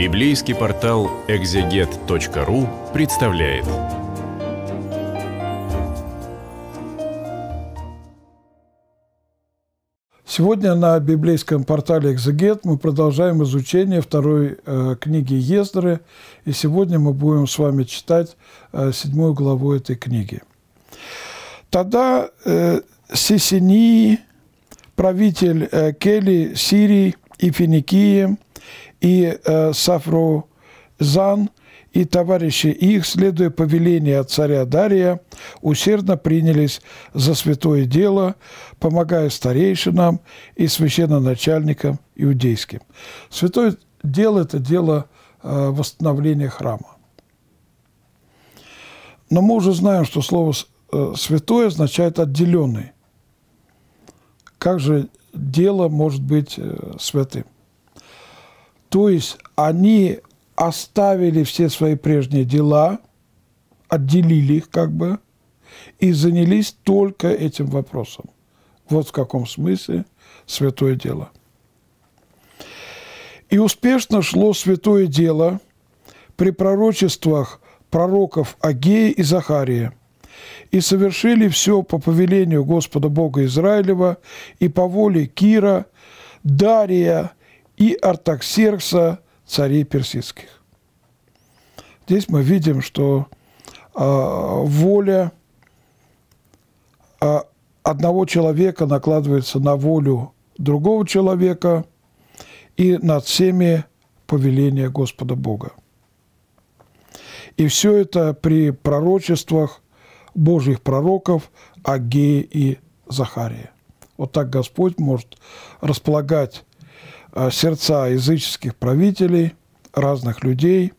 Библейский портал экзегет.ру представляет. Сегодня на библейском портале «Экзегет» мы продолжаем изучение второй э, книги Ездры, и сегодня мы будем с вами читать э, седьмую главу этой книги. Тогда э, Сесинии, правитель э, Кели, Сирии и Финикии – и э, Сафрузан и товарищи их, следуя повелению царя Дария, усердно принялись за святое дело, помогая старейшинам и священноначальникам иудейским. Святое дело – это дело э, восстановления храма. Но мы уже знаем, что слово э, святое означает «отделенный». Как же дело может быть э, святым? То есть они оставили все свои прежние дела, отделили их как бы, и занялись только этим вопросом. Вот в каком смысле святое дело. И успешно шло святое дело при пророчествах пророков Агея и Захария, и совершили все по повелению Господа Бога Израилева и по воле Кира, Дария, и Артаксеркса, царей персидских. Здесь мы видим, что э, воля э, одного человека накладывается на волю другого человека и над всеми повеления Господа Бога. И все это при пророчествах Божьих пророков Агея и Захария. Вот так Господь может располагать Э, сердца языческих правителей, разных людей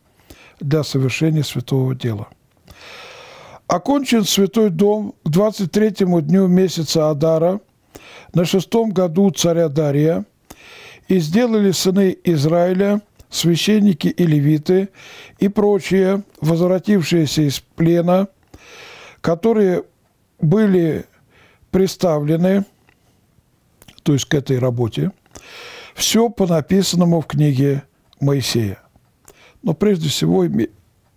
для совершения святого дела. Окончен святой дом к 23 дню месяца Адара на шестом году царя Дария, и сделали сыны Израиля, священники и левиты, и прочие, возвратившиеся из плена, которые были представлены, то есть к этой работе, все по написанному в книге Моисея. Но прежде всего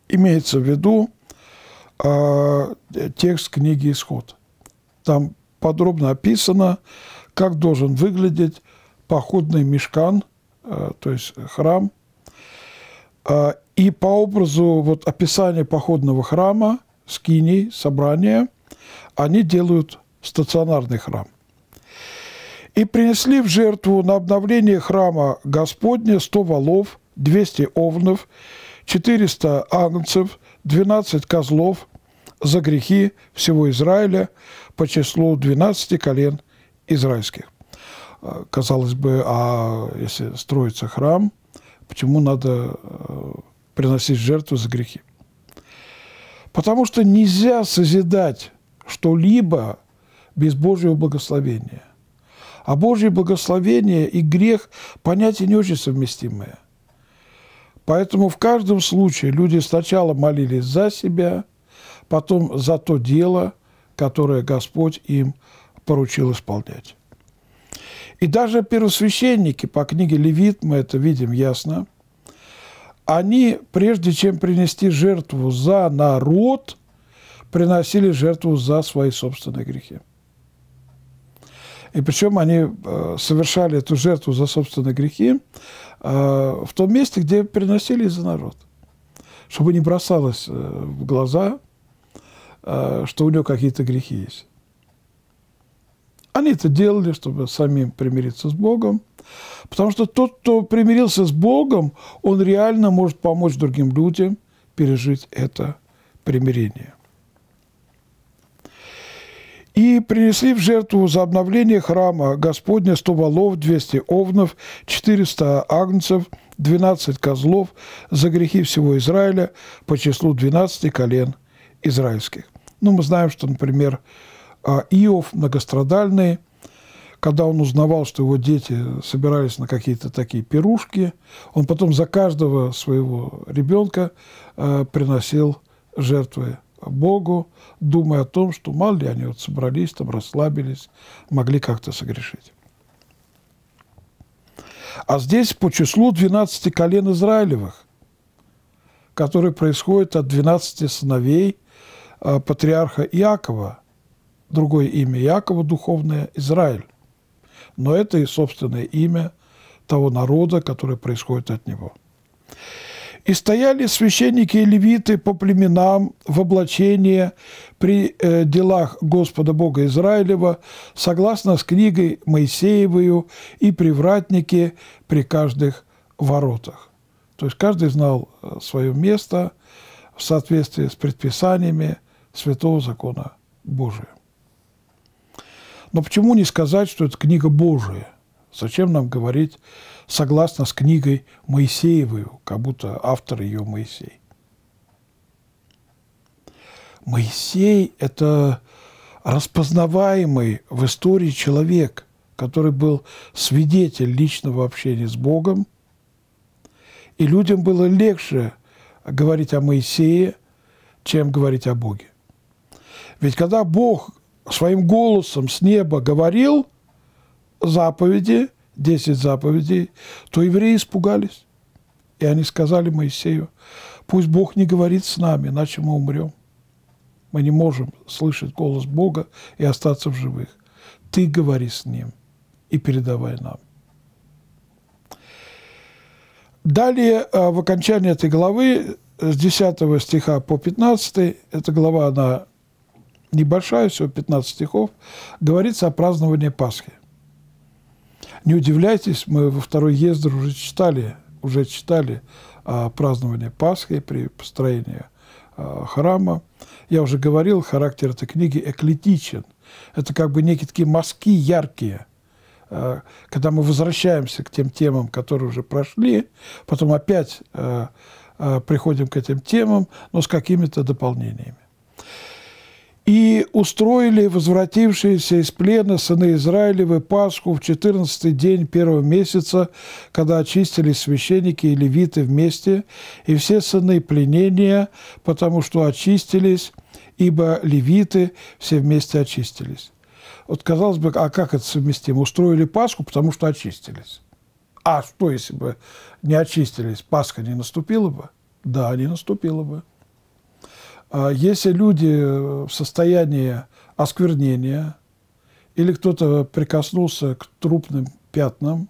имеется в виду э, текст книги «Исход». Там подробно описано, как должен выглядеть походный мешкан, э, то есть храм. Э, и по образу вот, описания походного храма, скини, собрания, они делают стационарный храм и принесли в жертву на обновление храма Господня 100 валов, 200 овнов, 400 агнцев, 12 козлов за грехи всего Израиля по числу 12 колен израильских. А, казалось бы, а если строится храм, почему надо э, приносить жертву за грехи? Потому что нельзя созидать что-либо без Божьего благословения – а Божье благословение и грех – понятия не очень совместимые. Поэтому в каждом случае люди сначала молились за себя, потом за то дело, которое Господь им поручил исполнять. И даже первосвященники, по книге Левит, мы это видим ясно, они, прежде чем принести жертву за народ, приносили жертву за свои собственные грехи. И причем они э, совершали эту жертву за собственные грехи э, в том месте, где приносили за народ. Чтобы не бросалось э, в глаза, что у него какие-то грехи есть. Они это делали, чтобы самим примириться с Богом. Потому что тот, кто примирился с Богом, он реально может помочь другим людям пережить это примирение и принесли в жертву за обновление храма Господня 100 волов, 200 овнов, 400 агнцев, 12 козлов за грехи всего Израиля по числу 12 колен израильских. Ну, мы знаем, что, например, а, Иов многострадальный, когда он узнавал, что его дети собирались на какие-то такие пирушки, он потом за каждого своего ребенка а, приносил жертвы Богу, думая о том, что мало ли они вот собрались, там расслабились, могли как-то согрешить. А здесь по числу 12 колен Израилевых, которые происходят от 12 сыновей э, патриарха Иакова, другое имя Иакова, духовное Израиль. Но это и собственное имя того народа, который происходит от него. И стояли священники и левиты по племенам в облачении при э, делах Господа Бога Израилева, согласно с книгой Моисеевою, и привратники при каждых воротах. То есть каждый знал э, свое место в соответствии с предписаниями Святого Закона Божия. Но почему не сказать, что это книга Божия? Зачем нам говорить согласно с книгой Моисеевой, как будто автор ее Моисей. Моисей – это распознаваемый в истории человек, который был свидетель личного общения с Богом, и людям было легче говорить о Моисее, чем говорить о Боге. Ведь когда Бог своим голосом с неба говорил заповеди, десять заповедей, то евреи испугались. И они сказали Моисею, пусть Бог не говорит с нами, иначе мы умрем. Мы не можем слышать голос Бога и остаться в живых. Ты говори с Ним и передавай нам. Далее, э, в окончании этой главы, с 10 стиха по 15, эта глава, она небольшая, всего 15 стихов, говорится о праздновании Пасхи – не удивляйтесь, мы во второй ездор уже читали, уже читали о а, праздновании Пасхи при построении а, храма. Я уже говорил, характер этой книги эклетичен. Это как бы некие такие мазки яркие, а, когда мы возвращаемся к тем темам, которые уже прошли, потом опять приходим к этим темам, но с какими-то дополнениями и устроили возвратившиеся из плена сыны Израилевы Пасху в четырнадцатый день первого месяца, когда очистились священники и левиты вместе, и все сыны пленения, потому что очистились, ибо левиты все вместе очистились. Вот казалось бы, а как это совместимо? Устроили Пасху, потому что очистились. А что, если бы не очистились, Пасха не наступила бы? Да, не наступила бы. А если люди в состоянии осквернения, или кто-то прикоснулся к трупным пятнам,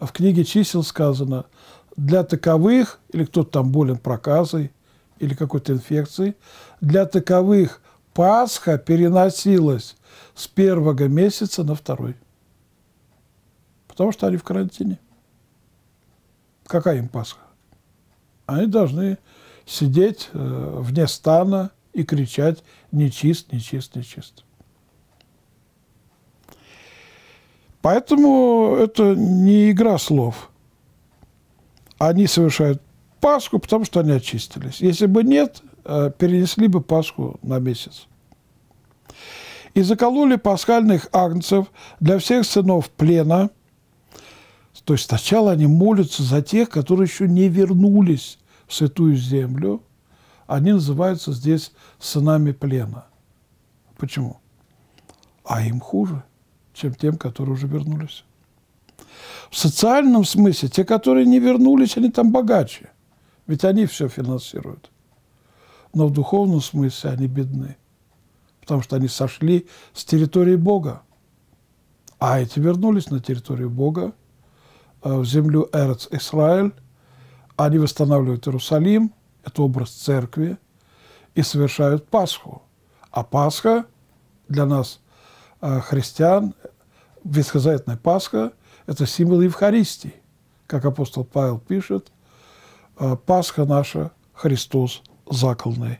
в книге чисел сказано, для таковых, или кто-то там болен проказой, или какой-то инфекцией, для таковых Пасха переносилась с первого месяца на второй. Потому что они в карантине. Какая им Пасха? Они должны сидеть э, вне стана и кричать «нечист, нечист, нечист». Поэтому это не игра слов. Они совершают Пасху, потому что они очистились. Если бы нет, э, перенесли бы Пасху на месяц. И закололи пасхальных агнцев для всех сынов плена. То есть сначала они молятся за тех, которые еще не вернулись святую землю, они называются здесь сынами плена. Почему? А им хуже, чем тем, которые уже вернулись. В социальном смысле те, которые не вернулись, они там богаче. Ведь они все финансируют. Но в духовном смысле они бедны. Потому что они сошли с территории Бога. А эти вернулись на территорию Бога, э, в землю Эрц Исраэль, они восстанавливают Иерусалим, это образ церкви, и совершают Пасху. А Пасха для нас, э, христиан, ветхозаветная Пасха – это символ Евхаристии. Как апостол Павел пишет, «Э, Пасха наша – Христос заколный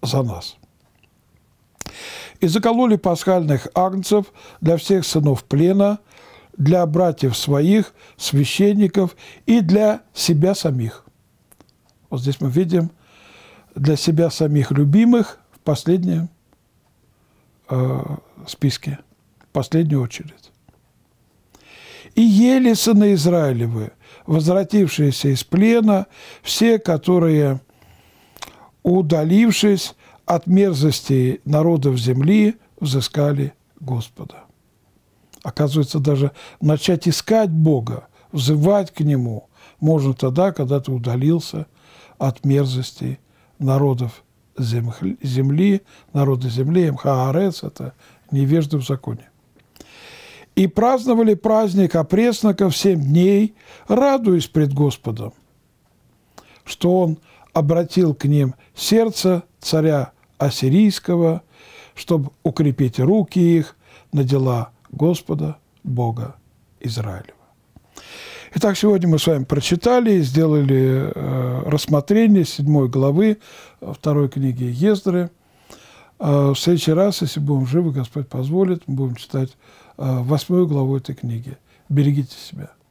за нас. И закололи пасхальных агнцев для всех сынов плена – для братьев своих, священников и для себя самих. Вот здесь мы видим для себя самих любимых в последнем э, списке, в последнюю очередь. «И ели сыны Израилевы, возвратившиеся из плена, все, которые, удалившись от мерзости народов земли, взыскали Господа» оказывается, даже начать искать Бога, взывать к Нему можно тогда, когда ты удалился от мерзостей народов земли, народы земли, МХАРС, это невежды в законе. И праздновали праздник опресноков семь дней, радуясь пред Господом, что Он обратил к ним сердце царя Ассирийского, чтобы укрепить руки их на дела Господа Бога Израилева. Итак, сегодня мы с вами прочитали и сделали э, рассмотрение седьмой главы э, второй книги Ездры. Э, в следующий раз, если будем живы, Господь позволит, мы будем читать э, восьмую э, главу этой книги. Берегите себя.